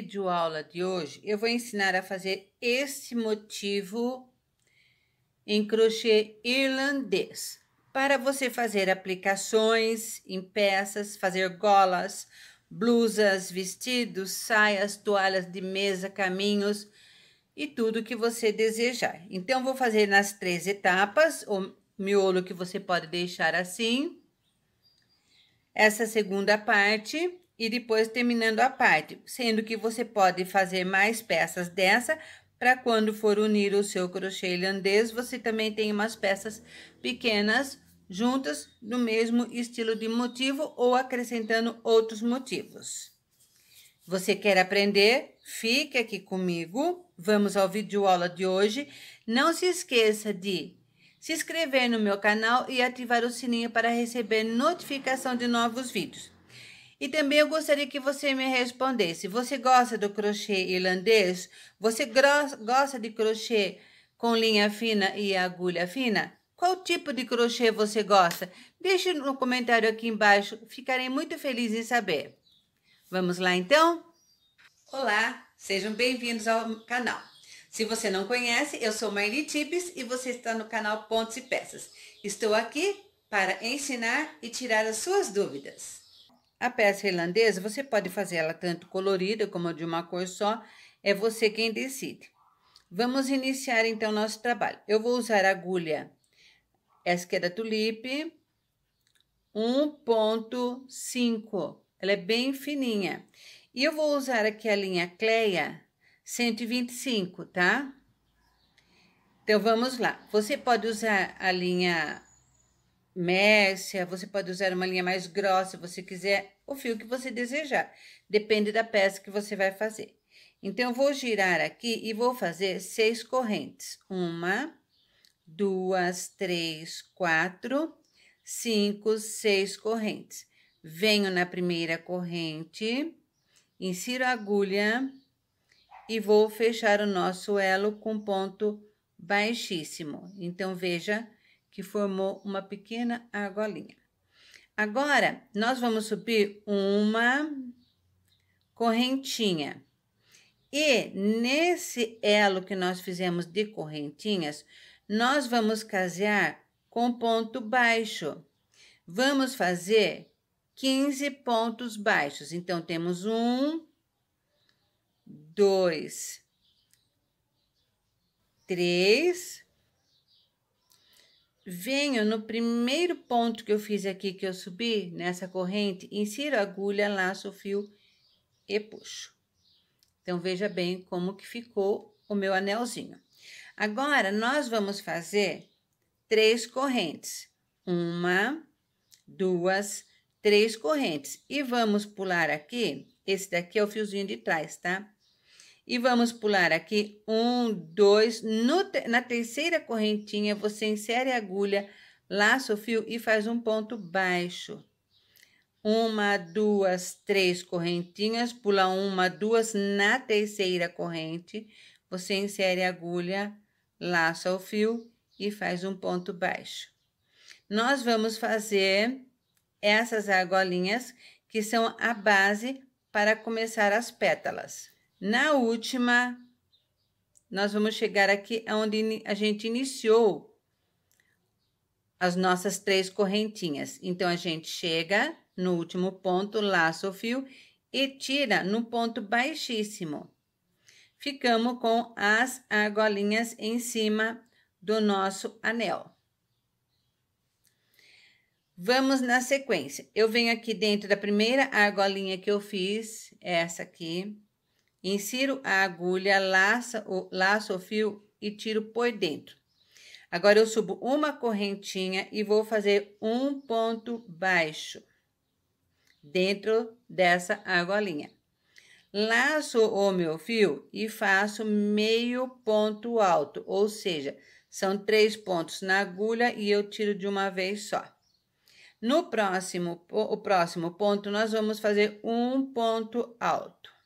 vídeo aula de hoje, eu vou ensinar a fazer esse motivo em crochê irlandês. Para você fazer aplicações em peças, fazer golas, blusas, vestidos, saias, toalhas de mesa, caminhos e tudo que você desejar. Então, vou fazer nas três etapas, o miolo que você pode deixar assim. Essa segunda parte, e depois terminando a parte, sendo que você pode fazer mais peças dessa para quando for unir o seu crochê irlandês, você também tem umas peças pequenas juntas no mesmo estilo de motivo ou acrescentando outros motivos. Você quer aprender? Fique aqui comigo. Vamos ao vídeo aula de hoje. Não se esqueça de se inscrever no meu canal e ativar o sininho para receber notificação de novos vídeos. E também eu gostaria que você me respondesse: você gosta do crochê irlandês? Você gosta de crochê com linha fina e agulha fina? Qual tipo de crochê você gosta? Deixe no comentário aqui embaixo, ficarei muito feliz em saber. Vamos lá então? Olá, sejam bem-vindos ao canal. Se você não conhece, eu sou Marli Tibes e você está no canal Pontos e Peças. Estou aqui para ensinar e tirar as suas dúvidas. A peça irlandesa, você pode fazer ela tanto colorida como de uma cor só, é você quem decide. Vamos iniciar então nosso trabalho. Eu vou usar a agulha, essa que é da tulipe, 1.5. Ela é bem fininha. E eu vou usar aqui a linha Cleia 125, tá? Então, vamos lá. Você pode usar a linha Mércia, você pode usar uma linha mais grossa se você quiser, o fio que você desejar. Depende da peça que você vai fazer. Então, eu vou girar aqui e vou fazer seis correntes. Uma, duas, três, quatro, cinco, seis correntes. Venho na primeira corrente, insiro a agulha e vou fechar o nosso elo com ponto baixíssimo. Então, veja que formou uma pequena argolinha. Agora, nós vamos subir uma correntinha. E nesse elo que nós fizemos de correntinhas, nós vamos casear com ponto baixo. Vamos fazer 15 pontos baixos. Então, temos um, dois, três, Venho no primeiro ponto que eu fiz aqui, que eu subi nessa corrente, insiro a agulha, laço o fio e puxo. Então, veja bem como que ficou o meu anelzinho. Agora, nós vamos fazer três correntes. Uma, duas, três correntes. E vamos pular aqui, esse daqui é o fiozinho de trás, tá? E vamos pular aqui, um, dois, no, na terceira correntinha você insere a agulha, laça o fio e faz um ponto baixo. Uma, duas, três correntinhas, pula uma, duas, na terceira corrente você insere a agulha, laça o fio e faz um ponto baixo. Nós vamos fazer essas argolinhas que são a base para começar as pétalas. Na última, nós vamos chegar aqui onde a gente iniciou as nossas três correntinhas. Então, a gente chega no último ponto, laça o fio e tira no ponto baixíssimo. Ficamos com as argolinhas em cima do nosso anel. Vamos na sequência. Eu venho aqui dentro da primeira argolinha que eu fiz, essa aqui. Insiro a agulha, laça o, laço o fio e tiro por dentro. Agora eu subo uma correntinha e vou fazer um ponto baixo dentro dessa argolinha. Laço o meu fio e faço meio ponto alto, ou seja, são três pontos na agulha e eu tiro de uma vez só. No próximo, o próximo ponto, nós vamos fazer um ponto alto.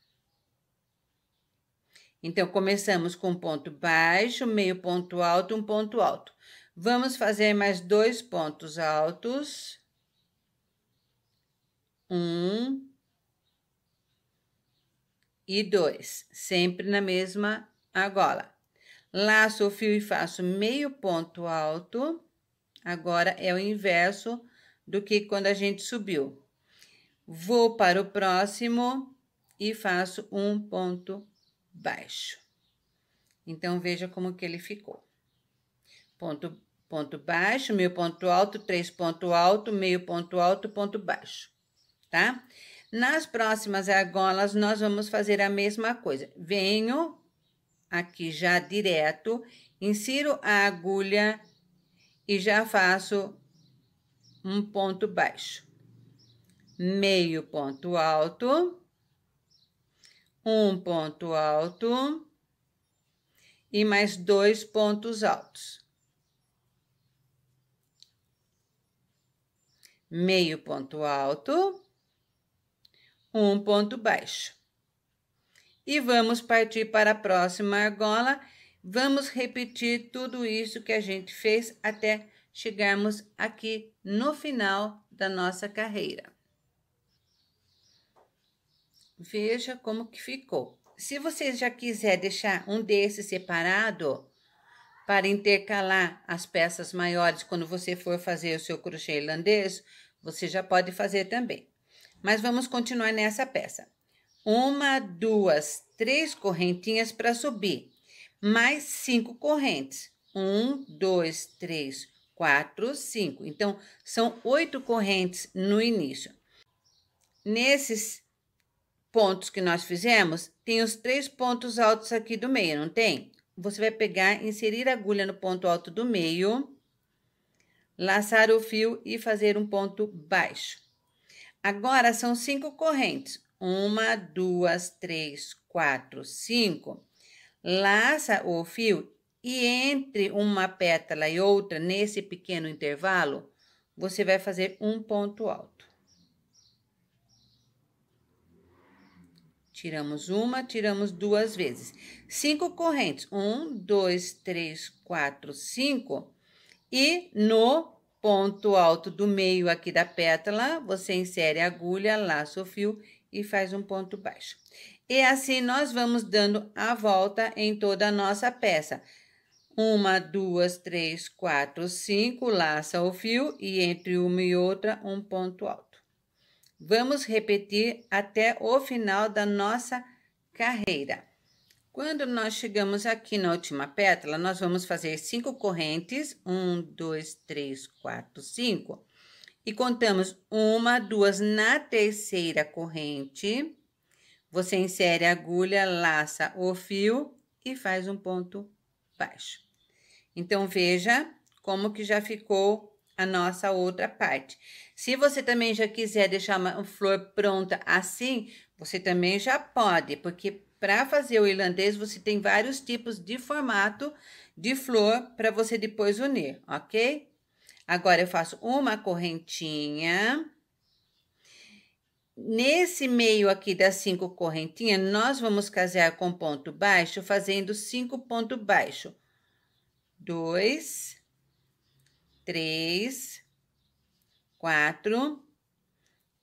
Então, começamos com um ponto baixo, meio ponto alto, um ponto alto. Vamos fazer mais dois pontos altos. Um e dois, sempre na mesma argola. Laço o fio e faço meio ponto alto. Agora é o inverso do que quando a gente subiu. Vou para o próximo e faço um ponto baixo. Então, veja como que ele ficou. Ponto, ponto baixo, meio ponto alto, três ponto alto, meio ponto alto, ponto baixo, tá? Nas próximas argolas, nós vamos fazer a mesma coisa. Venho aqui já direto, insiro a agulha e já faço um ponto baixo. Meio ponto alto um ponto alto e mais dois pontos altos. Meio ponto alto, um ponto baixo. E vamos partir para a próxima argola. Vamos repetir tudo isso que a gente fez até chegarmos aqui no final da nossa carreira. Veja como que ficou. Se você já quiser deixar um desses separado para intercalar as peças maiores quando você for fazer o seu crochê irlandês, você já pode fazer também. Mas vamos continuar nessa peça. Uma, duas, três correntinhas para subir, mais cinco correntes. Um, dois, três, quatro, cinco. Então, são oito correntes no início. Nesses pontos que nós fizemos, tem os três pontos altos aqui do meio, não tem? Você vai pegar, inserir a agulha no ponto alto do meio, laçar o fio e fazer um ponto baixo. Agora, são cinco correntes. Uma, duas, três, quatro, cinco. Laça o fio e entre uma pétala e outra, nesse pequeno intervalo, você vai fazer um ponto alto. Tiramos uma, tiramos duas vezes. Cinco correntes. Um, dois, três, quatro, cinco. E no ponto alto do meio aqui da pétala, você insere a agulha, laça o fio e faz um ponto baixo. E assim nós vamos dando a volta em toda a nossa peça. Uma, duas, três, quatro, cinco, laça o fio e entre uma e outra um ponto alto. Vamos repetir até o final da nossa carreira. Quando nós chegamos aqui na última pétala, nós vamos fazer cinco correntes. Um, dois, três, quatro, cinco. E contamos uma, duas na terceira corrente. Você insere a agulha, laça o fio e faz um ponto baixo. Então, veja como que já ficou a nossa outra parte. Se você também já quiser deixar uma flor pronta assim, você também já pode, porque para fazer o irlandês você tem vários tipos de formato de flor para você depois unir, ok? Agora eu faço uma correntinha. Nesse meio aqui das cinco correntinhas, nós vamos casear com ponto baixo, fazendo cinco ponto baixo. Dois, três, quatro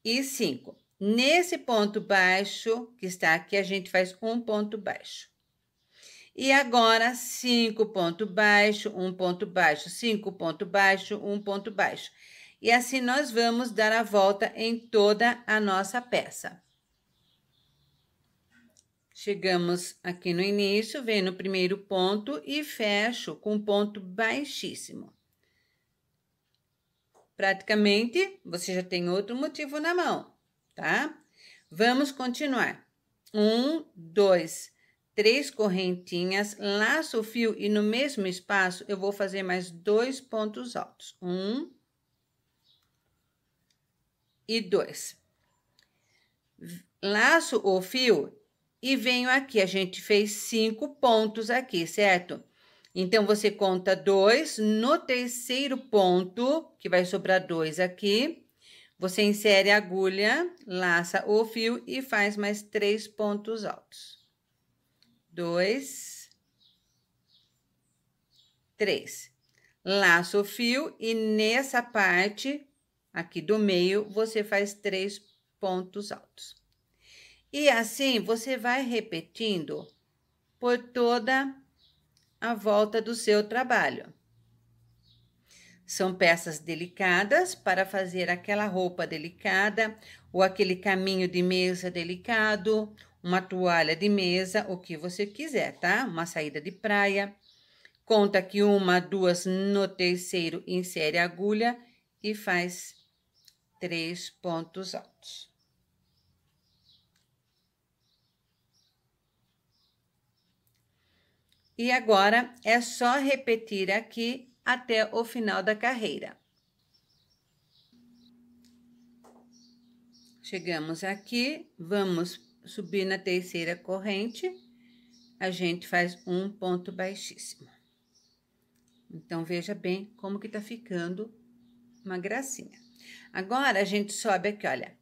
e cinco. Nesse ponto baixo que está aqui, a gente faz um ponto baixo. E agora, cinco ponto baixo, um ponto baixo, cinco ponto baixo, um ponto baixo. E assim nós vamos dar a volta em toda a nossa peça. Chegamos aqui no início, venho no primeiro ponto e fecho com um ponto baixíssimo. Praticamente, você já tem outro motivo na mão, tá? Vamos continuar. Um, dois, três correntinhas, laço o fio e no mesmo espaço eu vou fazer mais dois pontos altos. Um e dois. Laço o fio e venho aqui. A gente fez cinco pontos aqui, certo? Então, você conta dois. No terceiro ponto, que vai sobrar dois aqui, você insere a agulha, laça o fio e faz mais três pontos altos. Dois. Três. Laça o fio e nessa parte aqui do meio, você faz três pontos altos. E assim, você vai repetindo por toda a à volta do seu trabalho. São peças delicadas para fazer aquela roupa delicada ou aquele caminho de mesa delicado, uma toalha de mesa, o que você quiser, tá? Uma saída de praia. Conta que uma, duas no terceiro, insere a agulha e faz três pontos altos. E agora é só repetir aqui até o final da carreira. Chegamos aqui, vamos subir na terceira corrente, a gente faz um ponto baixíssimo. Então, veja bem como que tá ficando uma gracinha. Agora, a gente sobe aqui, olha,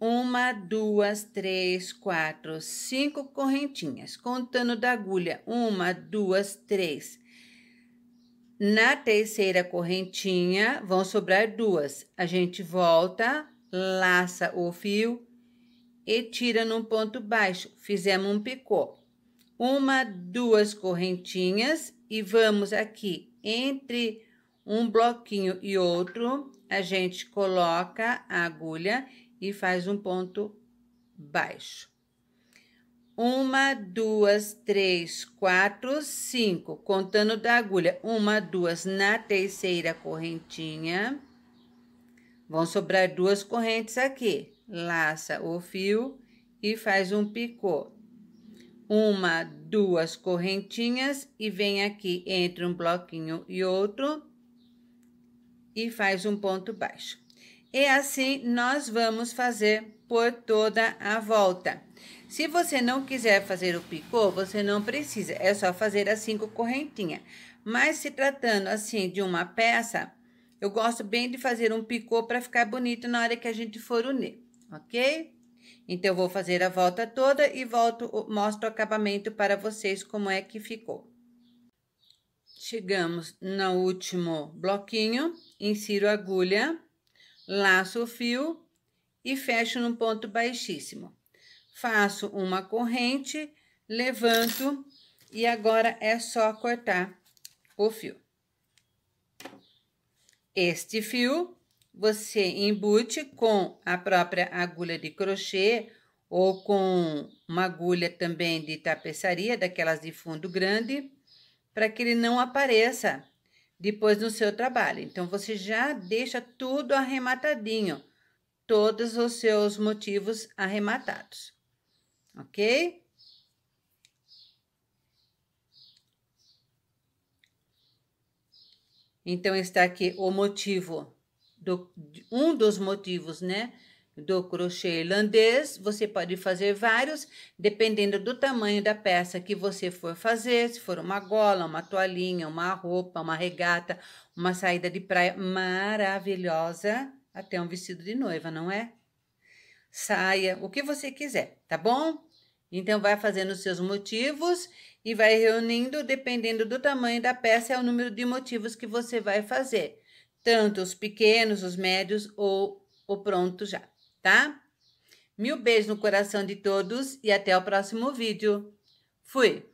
uma, duas, três, quatro, cinco correntinhas. Contando da agulha, uma, duas, três. Na terceira correntinha, vão sobrar duas. A gente volta, laça o fio e tira num ponto baixo. Fizemos um picô. Uma, duas correntinhas e vamos aqui entre um bloquinho e outro, a gente coloca a agulha e faz um ponto baixo. Uma, duas, três, quatro, cinco. Contando da agulha, uma, duas na terceira correntinha. Vão sobrar duas correntes aqui. Laça o fio e faz um picô. Uma, duas correntinhas e vem aqui entre um bloquinho e outro e faz um ponto baixo. E assim nós vamos fazer por toda a volta. Se você não quiser fazer o picô, você não precisa, é só fazer as cinco correntinhas. Mas se tratando assim de uma peça, eu gosto bem de fazer um picô para ficar bonito na hora que a gente for unir, ok? Então, eu vou fazer a volta toda e volto, mostro o acabamento para vocês como é que ficou. Chegamos no último bloquinho, insiro a agulha laço o fio e fecho num ponto baixíssimo. Faço uma corrente, levanto e agora é só cortar o fio. Este fio você embute com a própria agulha de crochê ou com uma agulha também de tapeçaria, daquelas de fundo grande, para que ele não apareça depois no seu trabalho. Então você já deixa tudo arrematadinho, todos os seus motivos arrematados. OK? Então está aqui o motivo do um dos motivos, né? do crochê irlandês, você pode fazer vários, dependendo do tamanho da peça que você for fazer, se for uma gola, uma toalhinha, uma roupa, uma regata, uma saída de praia maravilhosa, até um vestido de noiva, não é? Saia, o que você quiser, tá bom? Então vai fazendo os seus motivos e vai reunindo, dependendo do tamanho da peça, é o número de motivos que você vai fazer. Tanto os pequenos, os médios ou o pronto já tá? Mil beijos no coração de todos e até o próximo vídeo. Fui!